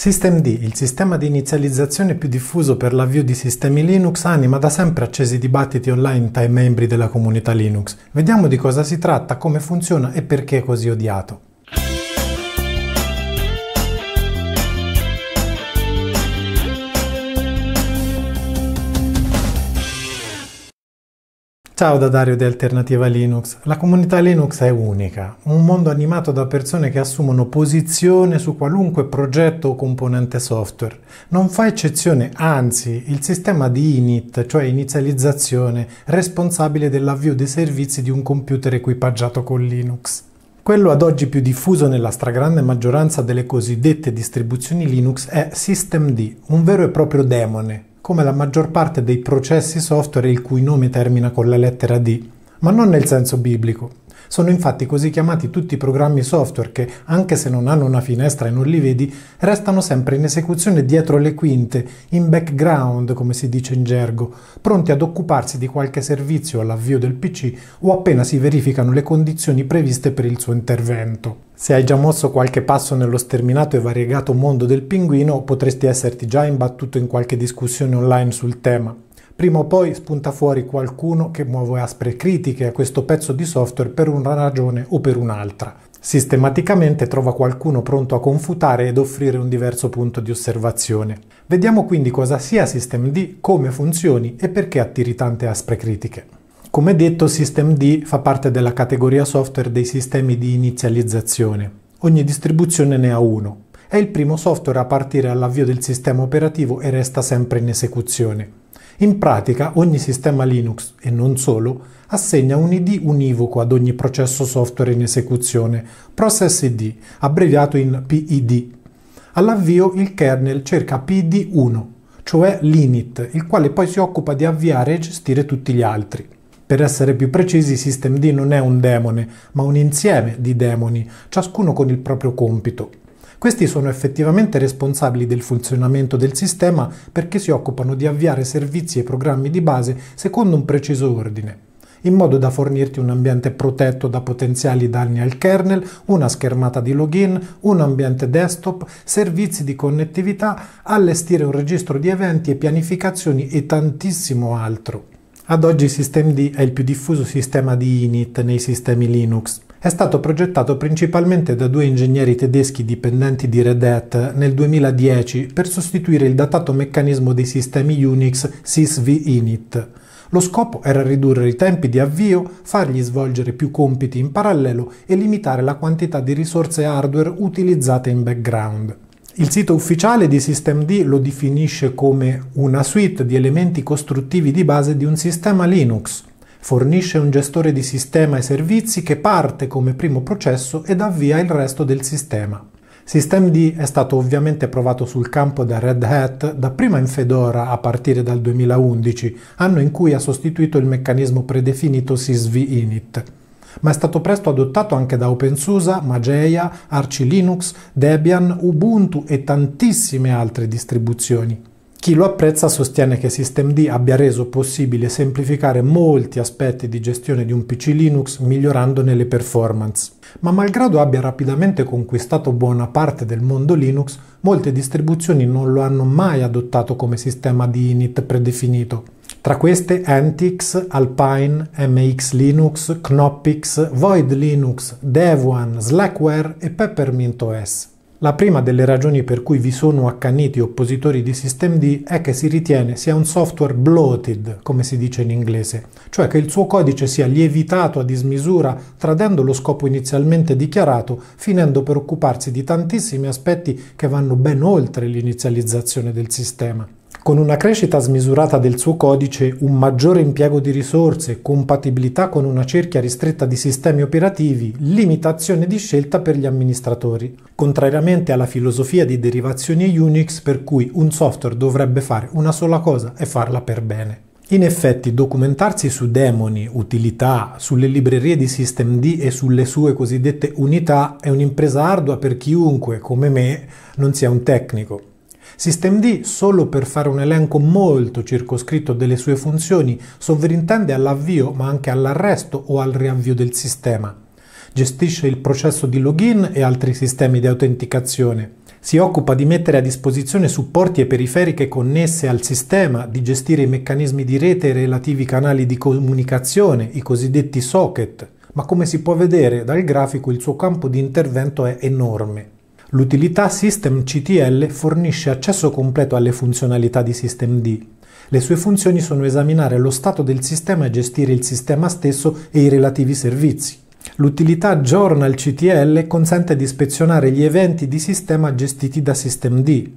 SystemD, il sistema di inizializzazione più diffuso per l'avvio di sistemi Linux, anima da sempre accesi dibattiti online tra i membri della comunità Linux. Vediamo di cosa si tratta, come funziona e perché è così odiato. Ciao da Dario di Alternativa Linux. La comunità Linux è unica, un mondo animato da persone che assumono posizione su qualunque progetto o componente software. Non fa eccezione, anzi, il sistema di init, cioè inizializzazione, responsabile dell'avvio dei servizi di un computer equipaggiato con Linux. Quello ad oggi più diffuso nella stragrande maggioranza delle cosiddette distribuzioni Linux è Systemd, un vero e proprio demone, come la maggior parte dei processi software il cui nome termina con la lettera D, ma non nel senso biblico. Sono infatti così chiamati tutti i programmi software che, anche se non hanno una finestra e non li vedi, restano sempre in esecuzione dietro le quinte, in background come si dice in gergo, pronti ad occuparsi di qualche servizio all'avvio del PC o appena si verificano le condizioni previste per il suo intervento. Se hai già mosso qualche passo nello sterminato e variegato mondo del pinguino, potresti esserti già imbattuto in qualche discussione online sul tema prima o poi spunta fuori qualcuno che muove aspre critiche a questo pezzo di software per una ragione o per un'altra. Sistematicamente trova qualcuno pronto a confutare ed offrire un diverso punto di osservazione. Vediamo quindi cosa sia SystemD, come funzioni e perché attiri tante aspre critiche. Come detto, SystemD fa parte della categoria software dei sistemi di inizializzazione. Ogni distribuzione ne ha uno. È il primo software a partire all'avvio del sistema operativo e resta sempre in esecuzione. In pratica ogni sistema Linux, e non solo, assegna un ID univoco ad ogni processo software in esecuzione, process ID, abbreviato in PID. All'avvio il kernel cerca PID1, cioè l'init, il quale poi si occupa di avviare e gestire tutti gli altri. Per essere più precisi, systemd non è un demone, ma un insieme di demoni, ciascuno con il proprio compito. Questi sono effettivamente responsabili del funzionamento del sistema perché si occupano di avviare servizi e programmi di base secondo un preciso ordine in modo da fornirti un ambiente protetto da potenziali danni al kernel, una schermata di login, un ambiente desktop, servizi di connettività, allestire un registro di eventi e pianificazioni e tantissimo altro. Ad oggi SystemD è il più diffuso sistema di init nei sistemi Linux è stato progettato principalmente da due ingegneri tedeschi dipendenti di Red Hat nel 2010 per sostituire il datato meccanismo dei sistemi Unix sysvinit. Lo scopo era ridurre i tempi di avvio, fargli svolgere più compiti in parallelo e limitare la quantità di risorse hardware utilizzate in background. Il sito ufficiale di SystemD lo definisce come una suite di elementi costruttivi di base di un sistema Linux, Fornisce un gestore di sistema e servizi che parte come primo processo ed avvia il resto del sistema. SystemD è stato ovviamente provato sul campo da Red Hat, dapprima in Fedora a partire dal 2011, anno in cui ha sostituito il meccanismo predefinito sysvinit ma è stato presto adottato anche da OpenSUSE, Mageia, Arch Linux, Debian, Ubuntu e tantissime altre distribuzioni. Chi lo apprezza sostiene che SystemD abbia reso possibile semplificare molti aspetti di gestione di un PC Linux migliorandone le performance. Ma malgrado abbia rapidamente conquistato buona parte del mondo Linux, molte distribuzioni non lo hanno mai adottato come sistema di init predefinito. Tra queste Antix, Alpine, MX Linux, Knoppix, Void Linux, Dev Slackware e Peppermint OS. La prima delle ragioni per cui vi sono accaniti oppositori di SystemD è che si ritiene sia un software bloated, come si dice in inglese, cioè che il suo codice sia lievitato a dismisura, tradendo lo scopo inizialmente dichiarato, finendo per occuparsi di tantissimi aspetti che vanno ben oltre l'inizializzazione del sistema. Con una crescita smisurata del suo codice, un maggiore impiego di risorse, compatibilità con una cerchia ristretta di sistemi operativi, limitazione di scelta per gli amministratori. Contrariamente alla filosofia di derivazione Unix per cui un software dovrebbe fare una sola cosa e farla per bene. In effetti, documentarsi su demoni, utilità, sulle librerie di systemd e sulle sue cosiddette unità è un'impresa ardua per chiunque, come me, non sia un tecnico. SystemD, solo per fare un elenco molto circoscritto delle sue funzioni, sovrintende all'avvio ma anche all'arresto o al riavvio del sistema. Gestisce il processo di login e altri sistemi di autenticazione. Si occupa di mettere a disposizione supporti e periferiche connesse al sistema, di gestire i meccanismi di rete e relativi canali di comunicazione, i cosiddetti socket, ma come si può vedere dal grafico il suo campo di intervento è enorme. L'utilità systemctl fornisce accesso completo alle funzionalità di systemd. Le sue funzioni sono esaminare lo stato del sistema e gestire il sistema stesso e i relativi servizi. L'utilità JournalCTL consente di ispezionare gli eventi di sistema gestiti da systemd.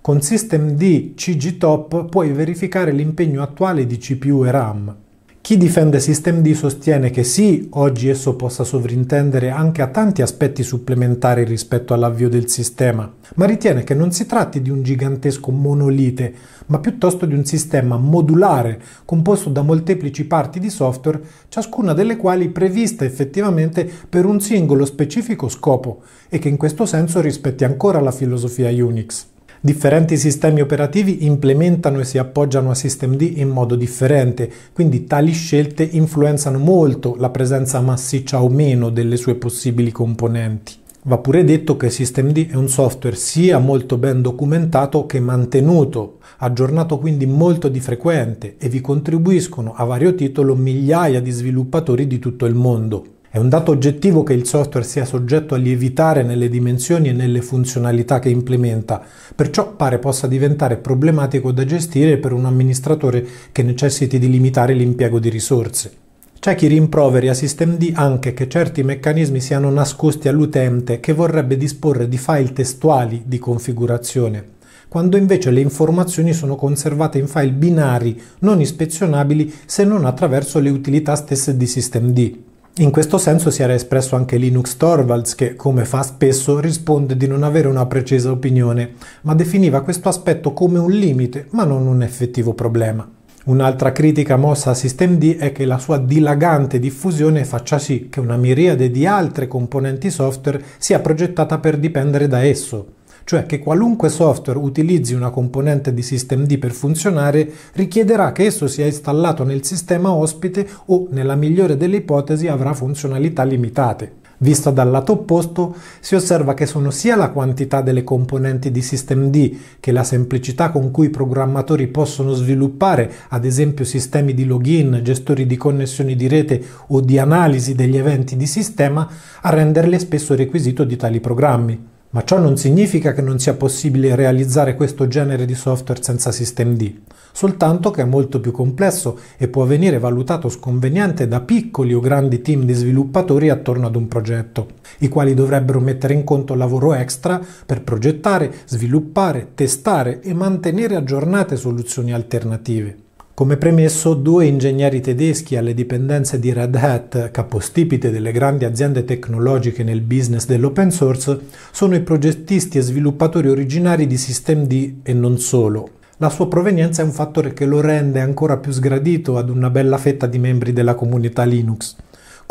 Con systemd CGTOP puoi verificare l'impegno attuale di CPU e RAM. Chi difende SystemD sostiene che sì, oggi esso possa sovrintendere anche a tanti aspetti supplementari rispetto all'avvio del sistema, ma ritiene che non si tratti di un gigantesco monolite, ma piuttosto di un sistema modulare composto da molteplici parti di software, ciascuna delle quali prevista effettivamente per un singolo specifico scopo e che in questo senso rispetti ancora la filosofia Unix. Differenti sistemi operativi implementano e si appoggiano a systemd in modo differente, quindi tali scelte influenzano molto la presenza massiccia o meno delle sue possibili componenti. Va pure detto che systemd è un software sia molto ben documentato che mantenuto, aggiornato quindi molto di frequente e vi contribuiscono a vario titolo migliaia di sviluppatori di tutto il mondo. È un dato oggettivo che il software sia soggetto a lievitare nelle dimensioni e nelle funzionalità che implementa, perciò pare possa diventare problematico da gestire per un amministratore che necessiti di limitare l'impiego di risorse. C'è chi rimproveri a SystemD anche che certi meccanismi siano nascosti all'utente che vorrebbe disporre di file testuali di configurazione, quando invece le informazioni sono conservate in file binari non ispezionabili se non attraverso le utilità stesse di SystemD. In questo senso si era espresso anche Linux Torvalds che, come fa spesso, risponde di non avere una precisa opinione, ma definiva questo aspetto come un limite, ma non un effettivo problema. Un'altra critica mossa a SystemD è che la sua dilagante diffusione faccia sì che una miriade di altre componenti software sia progettata per dipendere da esso cioè che qualunque software utilizzi una componente di systemd per funzionare richiederà che esso sia installato nel sistema ospite o, nella migliore delle ipotesi, avrà funzionalità limitate. Vista dal lato opposto, si osserva che sono sia la quantità delle componenti di systemd che la semplicità con cui i programmatori possono sviluppare, ad esempio, sistemi di login, gestori di connessioni di rete o di analisi degli eventi di sistema, a renderle spesso requisito di tali programmi ma ciò non significa che non sia possibile realizzare questo genere di software senza systemd, soltanto che è molto più complesso e può venire valutato sconveniente da piccoli o grandi team di sviluppatori attorno ad un progetto, i quali dovrebbero mettere in conto lavoro extra per progettare, sviluppare, testare e mantenere aggiornate soluzioni alternative. Come premesso, due ingegneri tedeschi alle dipendenze di Red Hat, capostipite delle grandi aziende tecnologiche nel business dell'open source, sono i progettisti e sviluppatori originari di SystemD e non solo. La sua provenienza è un fattore che lo rende ancora più sgradito ad una bella fetta di membri della comunità Linux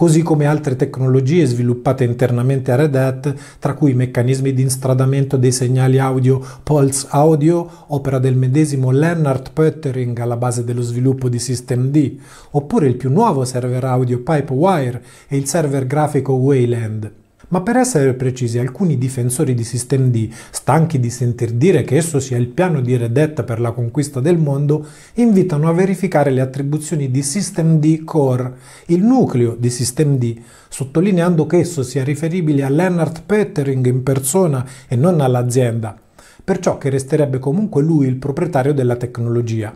così come altre tecnologie sviluppate internamente a Red Hat, tra cui meccanismi di instradamento dei segnali audio Pulse Audio, opera del medesimo Leonard Pöttering alla base dello sviluppo di SystemD, oppure il più nuovo server audio PipeWire e il server grafico Wayland ma per essere precisi alcuni difensori di SystemD, stanchi di sentir dire che esso sia il piano di Redetta per la conquista del mondo, invitano a verificare le attribuzioni di SystemD Core, il nucleo di SystemD, sottolineando che esso sia riferibile a Leonard Pettering in persona e non all'azienda, perciò che resterebbe comunque lui il proprietario della tecnologia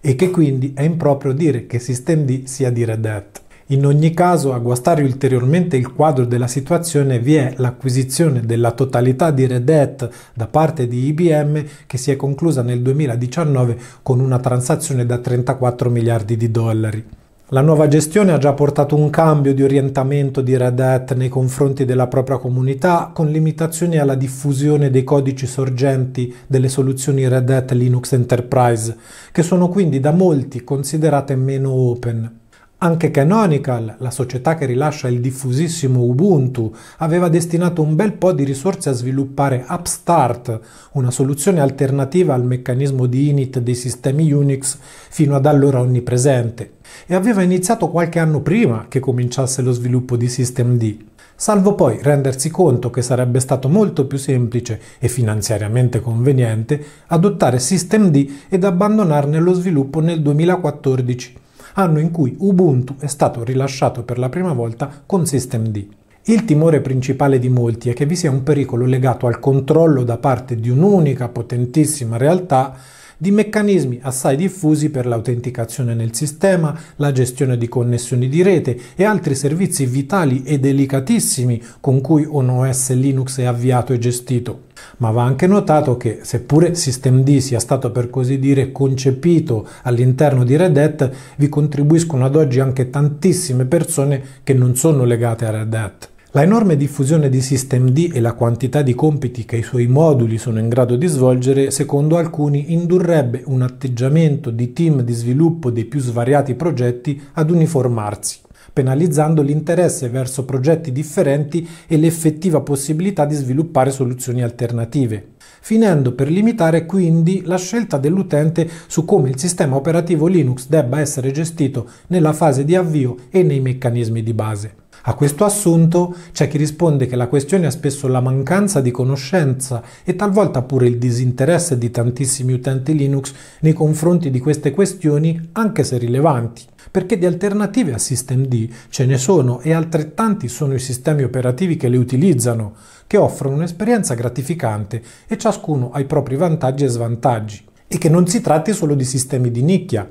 e che quindi è improprio dire che SystemD sia di Red in ogni caso, a guastare ulteriormente il quadro della situazione vi è l'acquisizione della totalità di Red Hat da parte di IBM che si è conclusa nel 2019 con una transazione da 34 miliardi di dollari. La nuova gestione ha già portato un cambio di orientamento di Red Hat nei confronti della propria comunità, con limitazioni alla diffusione dei codici sorgenti delle soluzioni Red Hat Linux Enterprise, che sono quindi da molti considerate meno open. Anche Canonical, la società che rilascia il diffusissimo Ubuntu, aveva destinato un bel po' di risorse a sviluppare Upstart, una soluzione alternativa al meccanismo di init dei sistemi Unix fino ad allora onnipresente, e aveva iniziato qualche anno prima che cominciasse lo sviluppo di Systemd, salvo poi rendersi conto che sarebbe stato molto più semplice e finanziariamente conveniente adottare Systemd ed abbandonarne lo sviluppo nel 2014 anno in cui Ubuntu è stato rilasciato per la prima volta con systemd. Il timore principale di molti è che vi sia un pericolo legato al controllo da parte di un'unica potentissima realtà di meccanismi assai diffusi per l'autenticazione nel sistema, la gestione di connessioni di rete e altri servizi vitali e delicatissimi con cui un OS Linux è avviato e gestito. Ma va anche notato che, seppure SystemD sia stato per così dire concepito all'interno di Red Hat, vi contribuiscono ad oggi anche tantissime persone che non sono legate a Red Hat. La enorme diffusione di SystemD e la quantità di compiti che i suoi moduli sono in grado di svolgere, secondo alcuni, indurrebbe un atteggiamento di team di sviluppo dei più svariati progetti ad uniformarsi, penalizzando l'interesse verso progetti differenti e l'effettiva possibilità di sviluppare soluzioni alternative finendo per limitare quindi la scelta dell'utente su come il sistema operativo Linux debba essere gestito nella fase di avvio e nei meccanismi di base. A questo assunto c'è chi risponde che la questione è spesso la mancanza di conoscenza e talvolta pure il disinteresse di tantissimi utenti Linux nei confronti di queste questioni, anche se rilevanti perché di alternative a SystemD ce ne sono e altrettanti sono i sistemi operativi che le utilizzano, che offrono un'esperienza gratificante e ciascuno ha i propri vantaggi e svantaggi, e che non si tratti solo di sistemi di nicchia,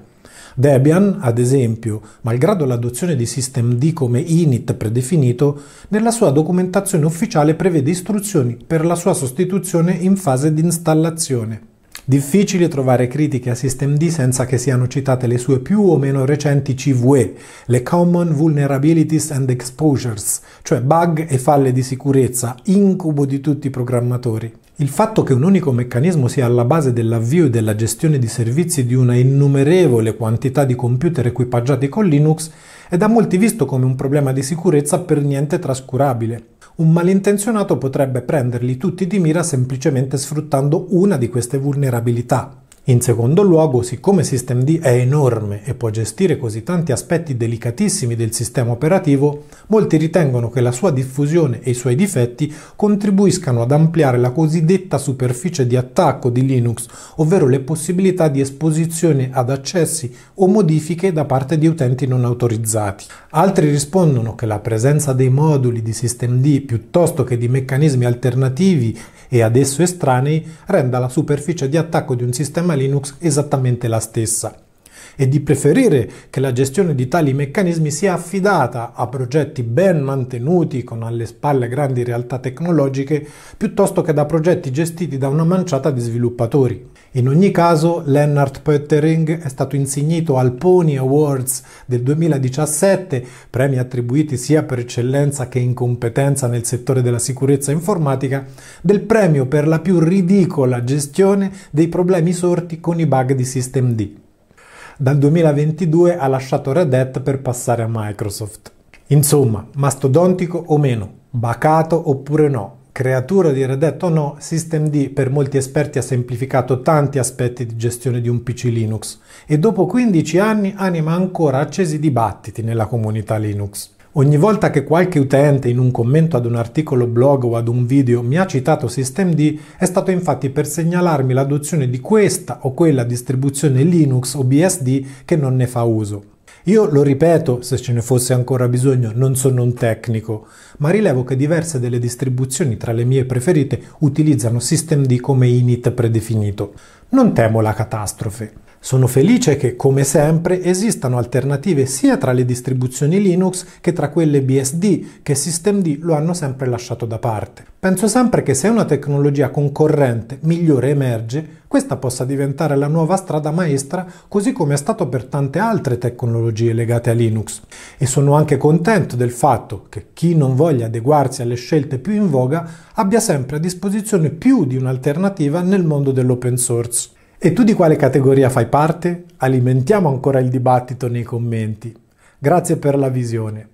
Debian, ad esempio, malgrado l'adozione di systemd come init predefinito, nella sua documentazione ufficiale prevede istruzioni per la sua sostituzione in fase di installazione. Difficile trovare critiche a systemd senza che siano citate le sue più o meno recenti CVE, le Common Vulnerabilities and Exposures, cioè bug e falle di sicurezza, incubo di tutti i programmatori. Il fatto che un unico meccanismo sia alla base dell'avvio e della gestione di servizi di una innumerevole quantità di computer equipaggiati con Linux è da molti visto come un problema di sicurezza per niente trascurabile. Un malintenzionato potrebbe prenderli tutti di mira semplicemente sfruttando una di queste vulnerabilità. In secondo luogo, siccome systemd è enorme e può gestire così tanti aspetti delicatissimi del sistema operativo, molti ritengono che la sua diffusione e i suoi difetti contribuiscano ad ampliare la cosiddetta superficie di attacco di Linux, ovvero le possibilità di esposizione ad accessi o modifiche da parte di utenti non autorizzati. Altri rispondono che la presenza dei moduli di systemd piuttosto che di meccanismi alternativi e ad esso estranei renda la superficie di attacco di un sistema Linux esattamente la stessa e di preferire che la gestione di tali meccanismi sia affidata a progetti ben mantenuti con alle spalle grandi realtà tecnologiche piuttosto che da progetti gestiti da una manciata di sviluppatori. In ogni caso, Lennart Pöttering è stato insignito al Pony Awards del 2017, premi attribuiti sia per eccellenza che in competenza nel settore della sicurezza informatica, del premio per la più ridicola gestione dei problemi sorti con i bug di SystemD dal 2022 ha lasciato Red Hat per passare a Microsoft. Insomma, mastodontico o meno, bacato oppure no, creatura di Red Hat o no, SystemD per molti esperti ha semplificato tanti aspetti di gestione di un PC Linux e dopo 15 anni anima ancora accesi dibattiti nella comunità Linux. Ogni volta che qualche utente in un commento ad un articolo blog o ad un video mi ha citato SystemD è stato infatti per segnalarmi l'adozione di questa o quella distribuzione Linux o BSD che non ne fa uso. Io lo ripeto, se ce ne fosse ancora bisogno, non sono un tecnico, ma rilevo che diverse delle distribuzioni tra le mie preferite utilizzano SystemD come init predefinito. Non temo la catastrofe. Sono felice che, come sempre, esistano alternative sia tra le distribuzioni Linux che tra quelle BSD, che SystemD lo hanno sempre lasciato da parte. Penso sempre che se una tecnologia concorrente migliore emerge, questa possa diventare la nuova strada maestra, così come è stato per tante altre tecnologie legate a Linux. E sono anche contento del fatto che chi non voglia adeguarsi alle scelte più in voga abbia sempre a disposizione più di un'alternativa nel mondo dell'open source. E tu di quale categoria fai parte? Alimentiamo ancora il dibattito nei commenti. Grazie per la visione.